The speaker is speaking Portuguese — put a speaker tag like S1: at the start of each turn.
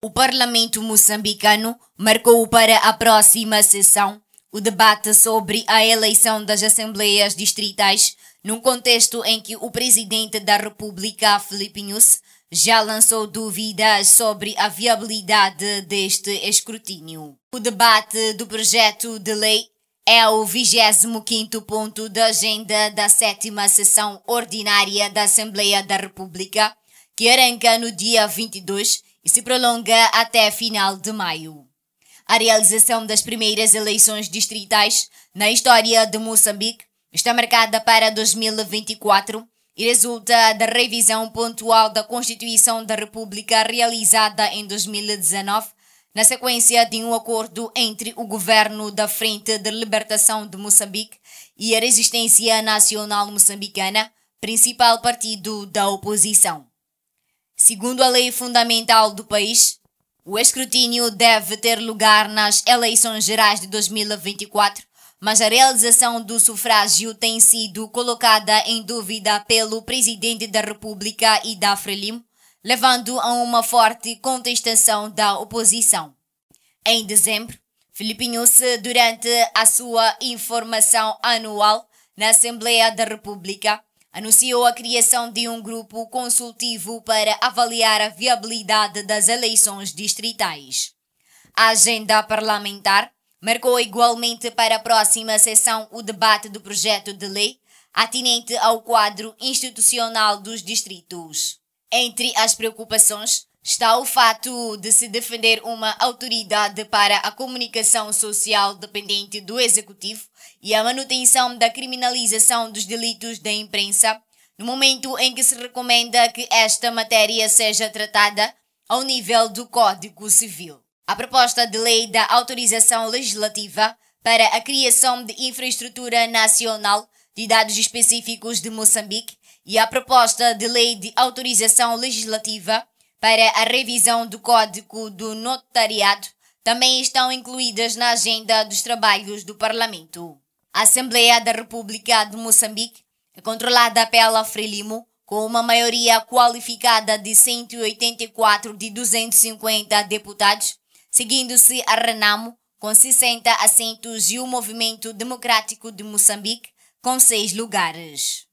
S1: O Parlamento moçambicano marcou para a próxima sessão o debate sobre a eleição das Assembleias Distritais, num contexto em que o Presidente da República, Filipe já lançou dúvidas sobre a viabilidade deste escrutínio. O debate do projeto de lei é o 25 ponto da agenda da sétima sessão ordinária da Assembleia da República, que arranca no dia 22 e se prolonga até final de maio. A realização das primeiras eleições distritais na história de Moçambique está marcada para 2024 e resulta da revisão pontual da Constituição da República realizada em 2019, na sequência de um acordo entre o governo da Frente de Libertação de Moçambique e a Resistência Nacional Moçambicana, principal partido da oposição. Segundo a lei fundamental do país, o escrutínio deve ter lugar nas eleições gerais de 2024, mas a realização do sufrágio tem sido colocada em dúvida pelo presidente da República e da Frelimo, levando a uma forte contestação da oposição. Em dezembro, Filipinho se durante a sua informação anual na Assembleia da República, anunciou a criação de um grupo consultivo para avaliar a viabilidade das eleições distritais. A agenda parlamentar marcou igualmente para a próxima sessão o debate do projeto de lei atinente ao quadro institucional dos distritos. Entre as preocupações, está o fato de se defender uma autoridade para a comunicação social dependente do Executivo e a manutenção da criminalização dos delitos da imprensa, no momento em que se recomenda que esta matéria seja tratada ao nível do Código Civil. A proposta de lei da autorização legislativa para a criação de infraestrutura nacional de dados específicos de Moçambique e a proposta de lei de autorização legislativa para a revisão do Código do Notariado também estão incluídas na agenda dos trabalhos do Parlamento. A Assembleia da República de Moçambique é controlada pela Frelimo, com uma maioria qualificada de 184 de 250 deputados, seguindo-se a Renamo, com 60 assentos, e o Movimento Democrático de Moçambique, com seis lugares.